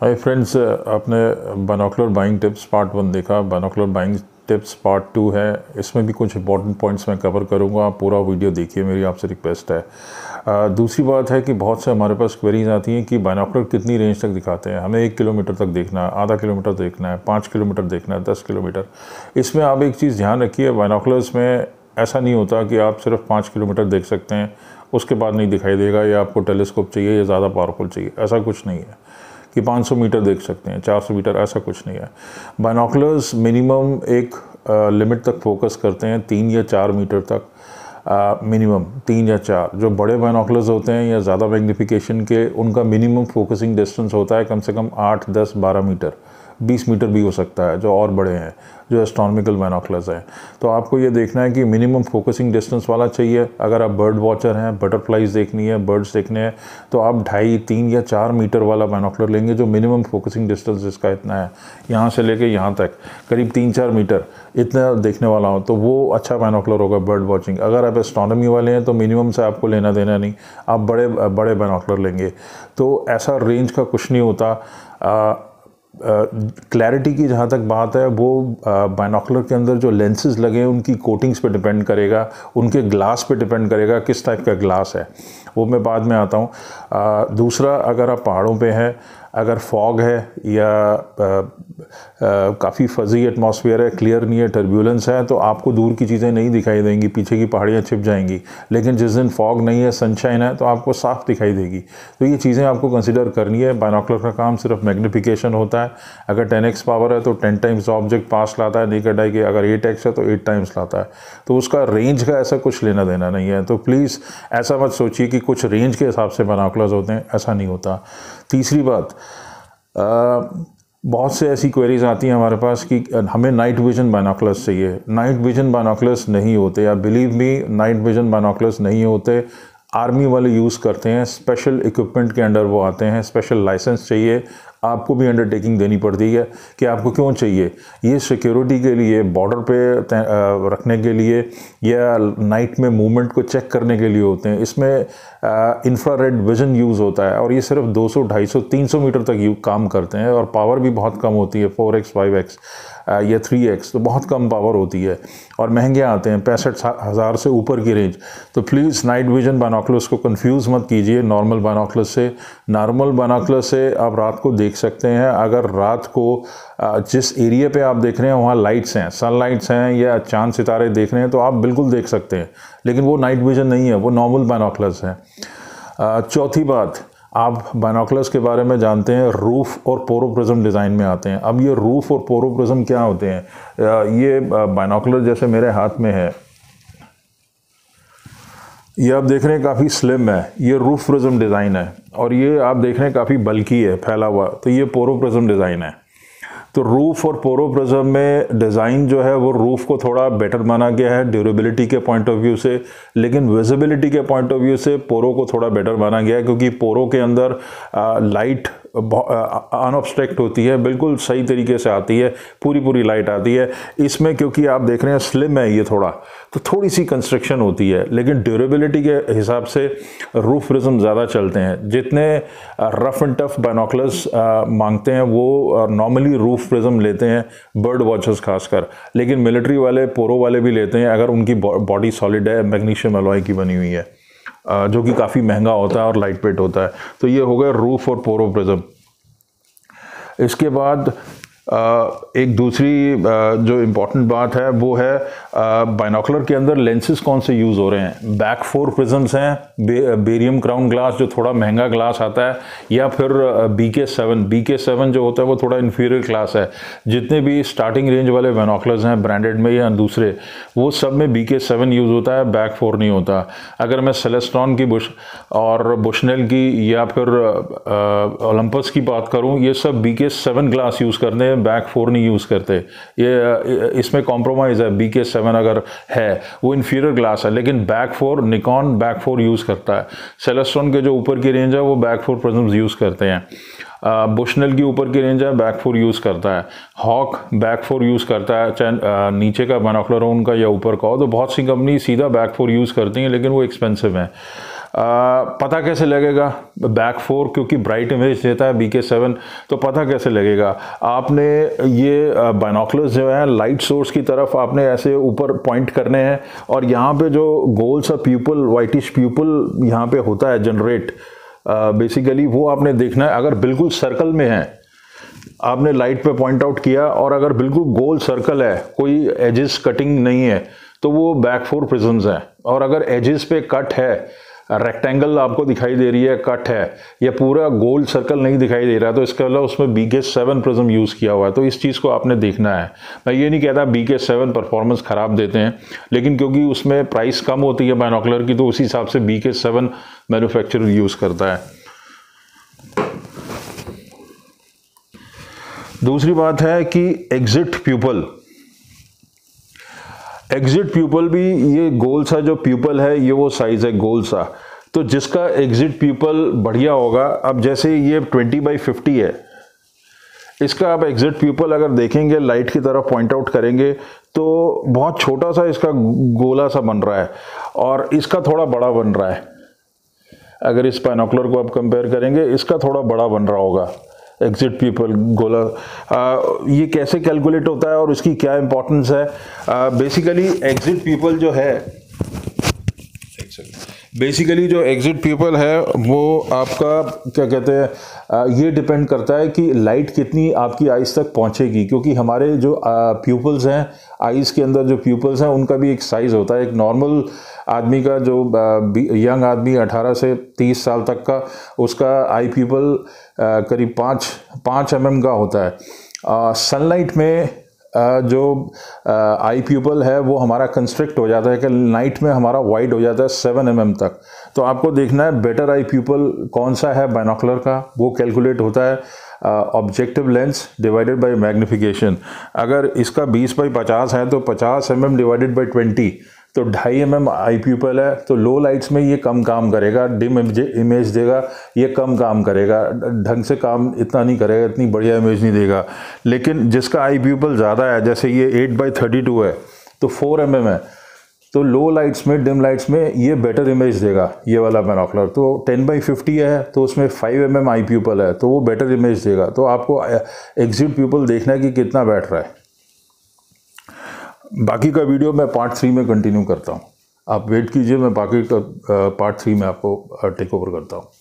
हाय friends uh, आपने binocular buying tips part one देखा binocular buying tips part two है इसमें भी कुछ इंपॉर्टेंट पॉइंट्स मैं कवर करूँगा आप पूरा वीडियो देखिए मेरी आपसे रिक्वेस्ट है आ, uh, दूसरी बात है कि बहुत से हमारे पास क्वेरीज आती हैं कि बाइनोकुलर कितनी रेंज तक दिखाते हैं हमें एक किलोमीटर तक देखना है आधा किलोमीटर देखना है पाँच किलोमीटर देखना है दस किलोमीटर इसमें आप एक चीज़ ध्यान रखिए बाइनोकुलर्स में ऐसा नहीं होता कि आप सिर्फ पाँच किलोमीटर देख सकते हैं उसके बाद नहीं दिखाई देगा या आपको टेलीस्कोप चाहिए या ज़्यादा पावरफुल चाहिए ऐसा कुछ नहीं है कि 500 मीटर देख सकते हैं 400 मीटर ऐसा कुछ नहीं है बाइनोकुलर्स मिनिमम एक लिमिट तक फोकस करते हैं तीन या चार मीटर तक मिनिमम तीन या चार जो बड़े बाइनोकुलर्स होते हैं या ज़्यादा मैग्नीफिकेशन के उनका मिनिमम फोकसिंग डिस्टेंस होता है कम से कम आठ दस बारह मीटर 20 मीटर भी हो सकता है जो और बड़े हैं जो एस्ट्रॉनमिकल बैनोकलर्स हैं तो आपको ये देखना है कि मिनिमम फोकसिंग डिस्टेंस वाला चाहिए अगर आप बर्ड वॉचर हैं बटरफ्लाइज देखनी है बर्ड्स देखने हैं तो आप ढाई तीन या चार मीटर वाला मैनोकलर लेंगे जो मिनिमम फोकसिंग डिस्टेंस जिसका इतना है यहाँ से लेके यहाँ तक करीब तीन चार मीटर इतना देखने वाला हो तो वो अच्छा मैनोकलर होगा बर्ड वॉचिंग अगर आप एस्ट्रॉनमी वाले हैं तो मिनिमम से आपको लेना देना नहीं आप बड़े बड़े मैनोकलर लेंगे तो ऐसा रेंज का कुछ नहीं होता क्लैरिटी की जहाँ तक बात है वो बाइनोकुलर के अंदर जो लेंसेज लगे हैं उनकी कोटिंग्स पे डिपेंड करेगा उनके ग्लास पे डिपेंड करेगा किस टाइप का ग्लास है वो मैं बाद में आता हूँ दूसरा अगर आप पहाड़ों पे हैं अगर फॉग है या काफ़ी फजी एटमॉस्फेयर है क्लियर नहीं है टर्बुलेंस है तो आपको दूर की चीज़ें नहीं दिखाई देंगी पीछे की पहाड़ियाँ छिप जाएंगी लेकिन जिस दिन फॉग नहीं है सनशाइन है तो आपको साफ दिखाई देगी तो ये चीज़ें आपको कंसिडर करनी है बाइनोकुलर का काम सिर्फ मैग्नीफ़िकेशन होता है अगर टेन एक्स पावर है तो टेन टाइम्स ऑब्जेक्ट पास लाता है नहीं कटाई कि अगर एट एक्स है तो एट टाइम्स लाता है तो उसका रेंज का ऐसा कुछ लेना देना नहीं है तो प्लीज़ ऐसा मत सोचिए कि कुछ रेंज के हिसाब से बनाकुलर्स होते हैं ऐसा नहीं होता तीसरी बात आ, बहुत से ऐसी क्वेरीज आती हैं हमारे पास कि हमें नाइट विजन बाइनोकुलर्स चाहिए नाइट विजन बाइनोकुलर्स नहीं होते या believe me night vision binoculars नहीं होते आर्मी वाले यूज़ करते हैं स्पेशल इक्विपमेंट के अंडर वो आते हैं स्पेशल लाइसेंस चाहिए आपको भी अंडरटेकिंग देनी पड़ती है कि आपको क्यों चाहिए ये सिक्योरिटी के लिए बॉर्डर पे रखने के लिए या नाइट में मूवमेंट को चेक करने के लिए होते हैं इसमें इंफ्रा रेड विजन यूज़ होता है और ये सिर्फ 200, 250, 300 मीटर तक यू काम करते हैं और पावर भी बहुत कम होती है फोर एक्स फाइव एक्स या थ्री एक्स तो बहुत कम पावर होती है और महंगे आते हैं पैंसठ हज़ार से ऊपर की रेंज तो प्लीज़ नाइट विजन बानोकलस को कंफ्यूज मत कीजिए नॉर्मल बानोकलस से नॉर्मल बानोकलस से आप रात को देख सकते हैं अगर रात को जिस एरिया पे आप देख रहे हैं वहाँ लाइट्स हैं सन लाइट्स हैं या चांद सितारे देख रहे हैं तो आप बिल्कुल देख सकते हैं लेकिन वो नाइट विजन नहीं है वो नॉर्मल बानोकलस है चौथी बात आप बाइनोकुलर्स के बारे में जानते हैं रूफ़ और पोरोप्रिज्म डिज़ाइन में आते हैं अब ये रूफ़ और पोरोप्रिज्म क्या होते हैं ये बाइनोकुलर जैसे मेरे हाथ में है ये आप देख रहे हैं काफ़ी स्लिम है ये रूफ प्रिज्म डिज़ाइन है और ये आप देख रहे हैं काफ़ी बल्की है फैला हुआ तो ये पोरोप्रिज्म डिज़ाइन है तो रूफ़ और पोरो प्रजम में डिज़ाइन जो है वो रूफ़ को थोड़ा बेटर माना गया है ड्यूरेबिलिटी के पॉइंट ऑफ व्यू से लेकिन विजिबिलिटी के पॉइंट ऑफ व्यू से पोरो को थोड़ा बेटर माना गया है क्योंकि पोरो के अंदर लाइट अनऑबस्ट्रैक्ट होती है बिल्कुल सही तरीके से आती है पूरी पूरी लाइट आती है इसमें क्योंकि आप देख रहे हैं स्लिम है ये थोड़ा तो थोड़ी सी कंस्ट्रक्शन होती है लेकिन ड्यूरेबिलिटी के हिसाब से रूफ प्रिज्म ज़्यादा चलते हैं जितने रफ़ एंड टफ बैनोकलस मांगते हैं वो नॉर्मली रूफ प्रिज्म लेते हैं बर्ड वॉचर्स खासकर लेकिन मिलिट्री वाले पोरो वाले भी लेते हैं अगर उनकी बॉडी सॉलिड है मैग्नीशियम अलॉय की बनी हुई है जो कि काफ़ी महंगा होता है और लाइट वेट होता है तो ये हो गया रूफ और पोरो प्रिज्म इसके बाद एक दूसरी जो इम्पॉर्टेंट बात है वो है बाइनोकुलर के अंदर लेंसेज कौन से यूज़ हो रहे हैं बैक फोर प्रिजम्स हैं बेरियम क्राउन ग्लास जो थोड़ा महंगा ग्लास आता है या फिर बी के सेवन बी के सेवन जो होता है वो थोड़ा इन्फीरियर क्लास है जितने भी स्टार्टिंग रेंज वाले बाइनोकुलर्स हैं ब्रांडेड में या दूसरे वो सब में बी के सेवन यूज़ होता है बैक फोर नहीं होता अगर मैं सेलेस्ट्रॉन की बुश और बुशनल की या फिर ओलंपस की बात करूँ ये सब बी के सेवन ग्लास यूज़ करने हैं हैं बैक फोर नहीं यूज़ करते ये इसमें कॉम्प्रोमाइज़ है बी के सेवन अगर है वो इन्फीरियर ग्लास है लेकिन BaK four Nikon BaK four use करता है सेलेस्ट्रॉन के जो ऊपर की रेंज है वो बैक फोर प्रजम्स यूज़ करते हैं बुशनल की ऊपर की रेंज है बैक फोर यूज़ करता है हॉक बैक फोर यूज़ करता है चाहे नीचे का बेनोकुलर का उनका या ऊपर का हो तो बहुत सी कंपनी सीधा बैक फोर यूज़ करती हैं लेकिन वो एक्सपेंसिव हैं पता कैसे लगेगा बैक फोर क्योंकि ब्राइट इमेज देता है बी के सेवन तो पता कैसे लगेगा आपने ये बाइनोकुलर्स जो है लाइट सोर्स की तरफ आपने ऐसे ऊपर पॉइंट करने हैं और यहाँ पे जो goals of people whitish people यहाँ पे होता है जनरेट बेसिकली वो आपने देखना है अगर बिल्कुल सर्कल में है आपने लाइट पे पॉइंट आउट किया और अगर बिल्कुल गोल सर्कल है कोई एजेस कटिंग नहीं है तो वो बैक फोर प्रिजम्स हैं और अगर एजेस पे कट है रेक्टेंगल आपको दिखाई दे रही है कट है या पूरा गोल सर्कल नहीं दिखाई दे रहा तो इसके अलावा मतलब उसमें बी के सेवन प्रिज्म यूज़ किया हुआ है तो इस चीज़ को आपने देखना है मैं ये नहीं कहता बी के सेवन परफॉर्मेंस ख़राब देते हैं लेकिन क्योंकि उसमें प्राइस कम होती है बाइनोकुलर की तो उसी हिसाब से बी के सेवन मैनुफैक्चर यूज़ करता है दूसरी बात है कि एग्ज़िट प्यूपल एग्जिट प्यूपल भी ये गोल सा जो प्यूपल है ये वो साइज़ है गोल सा तो जिसका एग्जिट प्यूपल बढ़िया होगा अब जैसे ये 20 बाई 50 है इसका आप एग्जिट प्यूपल अगर देखेंगे लाइट की तरफ पॉइंट आउट करेंगे तो बहुत छोटा सा इसका गोला सा बन रहा है और इसका थोड़ा बड़ा बन रहा है अगर इस पैनोकुलर को आप कंपेयर करेंगे इसका थोड़ा बड़ा बन रहा होगा एग्जिट पीपल गोला ये कैसे कैलकुलेट होता है और उसकी क्या इंपॉर्टेंस है बेसिकली एग्जिट पीपल जो है बेसिकली जो एग्जिट पीपल है वो आपका क्या कहते हैं uh, ये डिपेंड करता है कि लाइट कितनी आपकी आइज़ तक पहुंचेगी क्योंकि हमारे जो प्यूपल्स uh, हैं आइज़ के अंदर जो प्यूपल्स हैं उनका भी एक साइज़ होता है एक नॉर्मल आदमी का जो यंग uh, आदमी 18 से 30 साल तक का उसका आई पीपल करीब पाँच पाँच एम का होता है सनलाइट में जो आई प्यूपल है वो हमारा कंस्ट्रिक्ट हो जाता है कि नाइट में हमारा वाइड हो जाता है सेवन एम mm तक तो आपको देखना है बेटर आई प्यूपल कौन सा है बाइनोकुलर का वो कैलकुलेट होता है objective lens divided by magnification अगर इसका बीस बाई पचास है तो पचास M M divided by twenty तो ढाई एम एम आई प्यूपल है तो लो लाइट्स में ये कम काम करेगा डिम इमेज देगा ये कम काम करेगा ढंग से काम इतना नहीं करेगा इतनी बढ़िया इमेज नहीं देगा लेकिन जिसका आई पल ज़्यादा है जैसे ये एट बाई थर्टी टू है तो फोर एम एम है तो लो लाइट्स में डिम लाइट्स में ये बेटर इमेज देगा ये वाला मेनोकलर तो टेन बाई फिफ्टी है तो उसमें फ़ाइव एम एम आई पल है तो वो बेटर इमेज देगा तो आपको एग्जिट uh, प्यूपल देखना है कि कितना बैठ रहा है बाकी का वीडियो मैं पार्ट थ्री में कंटिन्यू करता हूँ आप वेट कीजिए मैं बाकी का पार्ट थ्री में आपको टेक ओवर करता हूँ